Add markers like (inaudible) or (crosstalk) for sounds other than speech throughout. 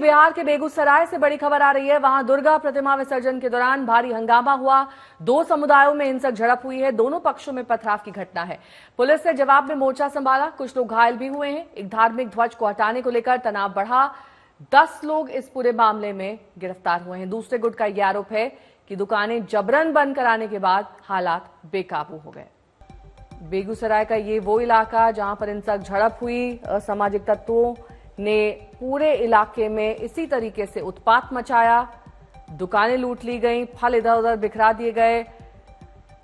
बिहार के बेगूसराय से बड़ी खबर आ रही है वहां दुर्गा प्रतिमा विसर्जन के दौरान भारी हंगामा हुआ दो समुदायों में हिंसक झड़प हुई है दोनों पक्षों में पथराव की घटना है पुलिस ने जवाब में मोर्चा संभाला कुछ लोग घायल भी हुए हैं एक धार्मिक ध्वज को हटाने को लेकर तनाव बढ़ा दस लोग इस पूरे मामले में गिरफ्तार हुए हैं दूसरे गुट का यह आरोप है कि दुकानें जबरन बंद कराने के बाद हालात बेकाबू हो गए बेगूसराय का ये वो इलाका जहां पर हिंसक झड़प हुई असामाजिक तत्वों ने पूरे इलाके में इसी तरीके से उत्पात मचाया दुकानें लूट ली गईं, फल इधर उधर बिखरा दिए गए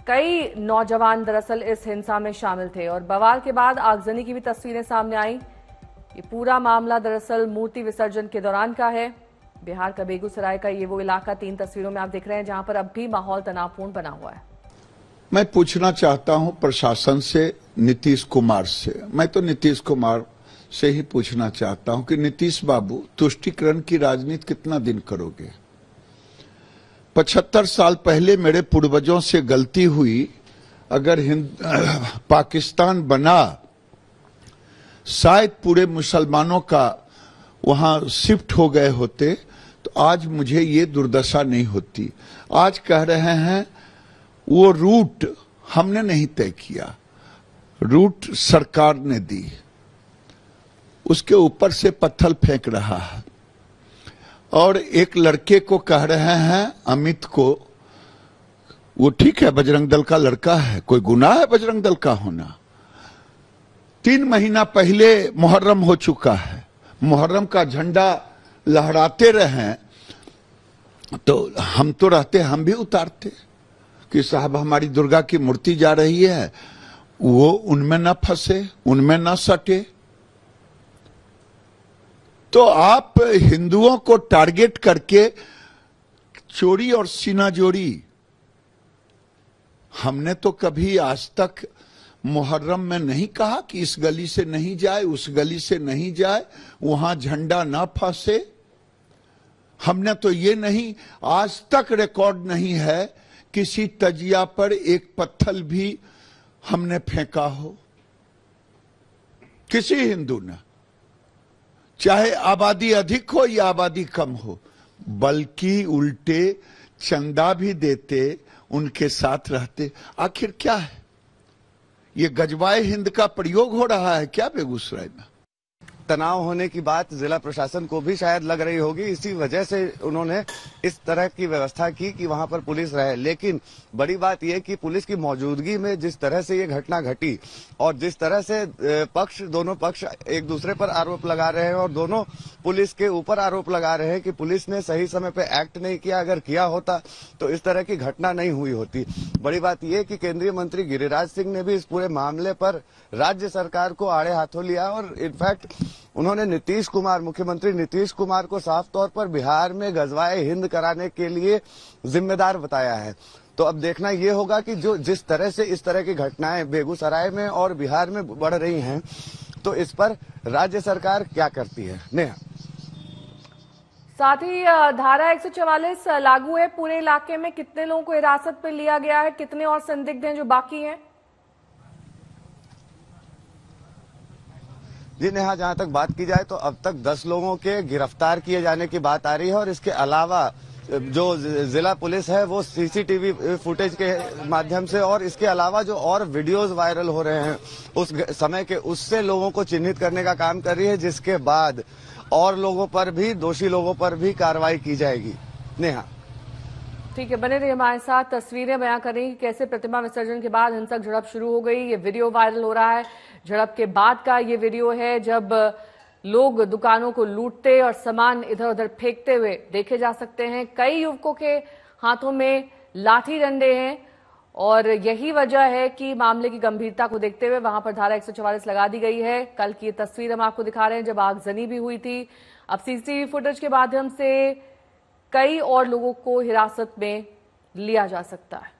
कई नौजवान दरअसल इस हिंसा में शामिल थे और बवाल के बाद आगजनी की भी तस्वीरें सामने आई ये पूरा मामला दरअसल मूर्ति विसर्जन के दौरान का है बिहार का बेगूसराय का ये वो इलाका तीन तस्वीरों में आप देख रहे हैं जहां पर अब भी माहौल तनावपूर्ण बना हुआ है मैं पूछना चाहता हूं प्रशासन से नीतीश कुमार से मैं तो नीतीश कुमार से ही पूछना चाहता हूं कि नीतीश बाबू तुष्टिकरण की राजनीति कितना दिन करोगे पचहत्तर साल पहले मेरे पूर्वजों से गलती हुई अगर हिंद (clears throat) पाकिस्तान बना शायद पूरे मुसलमानों का वहां शिफ्ट हो गए होते तो आज मुझे ये दुर्दशा नहीं होती आज कह रहे हैं वो रूट हमने नहीं तय किया रूट सरकार ने दी उसके ऊपर से पत्थर फेंक रहा है और एक लड़के को कह रहे हैं अमित को वो ठीक है बजरंग दल का लड़का है कोई गुनाह है बजरंग दल का होना तीन महीना पहले मुहर्रम हो चुका है मुहर्रम का झंडा लहराते रहे तो हम तो रहते हम भी उतारते कि साहब हमारी दुर्गा की मूर्ति जा रही है वो उनमें ना फंसे उनमें ना सटे तो आप हिंदुओं को टारगेट करके चोरी और सीनाजोरी हमने तो कभी आज तक मुहर्रम में नहीं कहा कि इस गली से नहीं जाए उस गली से नहीं जाए वहां झंडा ना फंसे हमने तो ये नहीं आज तक रिकॉर्ड नहीं है किसी तजिया पर एक पत्थर भी हमने फेंका हो किसी हिंदू ने चाहे आबादी अधिक हो या आबादी कम हो बल्कि उल्टे चंदा भी देते उनके साथ रहते आखिर क्या है ये गजवाए हिंद का प्रयोग हो रहा है क्या बेगूसराय में तनाव होने की बात जिला प्रशासन को भी शायद लग रही होगी इसी वजह से उन्होंने इस तरह की व्यवस्था की कि वहां पर पुलिस रहे लेकिन बड़ी बात यह कि पुलिस की मौजूदगी में जिस तरह से ये घटना घटी और जिस तरह से पक्ष दोनों पक्ष एक दूसरे पर आरोप लगा रहे हैं और दोनों पुलिस के ऊपर आरोप लगा रहे हैं कि पुलिस ने सही समय पर एक्ट नहीं किया अगर किया होता तो इस तरह की घटना नहीं हुई होती बड़ी बात यह कि केंद्रीय मंत्री गिरिराज सिंह ने भी इस पूरे मामले पर राज्य सरकार को आड़े हाथों लिया और इनफैक्ट उन्होंने नीतीश कुमार मुख्यमंत्री नीतीश कुमार को साफ तौर पर बिहार में गजवाए हिंद कराने के लिए जिम्मेदार बताया है तो अब देखना यह होगा कि जो जिस तरह से इस तरह की घटनाएं बेगूसराय में और बिहार में बढ़ रही हैं तो इस पर राज्य सरकार क्या करती है नेहा साथ ही धारा एक लागू है पूरे इलाके में कितने लोगों को हिरासत पर लिया गया है कितने और संदिग्ध हैं जो बाकी हैं जी नेहा जहां तक बात की जाए तो अब तक 10 लोगों के गिरफ्तार किए जाने की बात आ रही है और इसके अलावा जो जिला पुलिस है वो सीसीटीवी फुटेज के माध्यम से और इसके अलावा जो और वीडियोस वायरल हो रहे हैं उस समय के उससे लोगों को चिन्हित करने का काम कर रही है जिसके बाद और लोगों पर भी दोषी लोगों पर भी कार्रवाई की जाएगी नेहा ठीक है बने रही हमारे साथ तस्वीरें बयां कर रही कि कैसे प्रतिमा विसर्जन के बाद हिंसक झड़प शुरू हो गई ये वीडियो वायरल हो रहा है झड़प के बाद का ये वीडियो है जब लोग दुकानों को लूटते और सामान इधर उधर फेंकते हुए देखे जा सकते हैं कई युवकों के हाथों में लाठी डंडे हैं और यही वजह है कि मामले की गंभीरता को देखते हुए वहां पर धारा एक लगा दी गई है कल की ये तस्वीर हम आपको दिखा रहे हैं जब आगजनी भी हुई थी अब सीसीटीवी फुटेज के माध्यम से कई और लोगों को हिरासत में लिया जा सकता है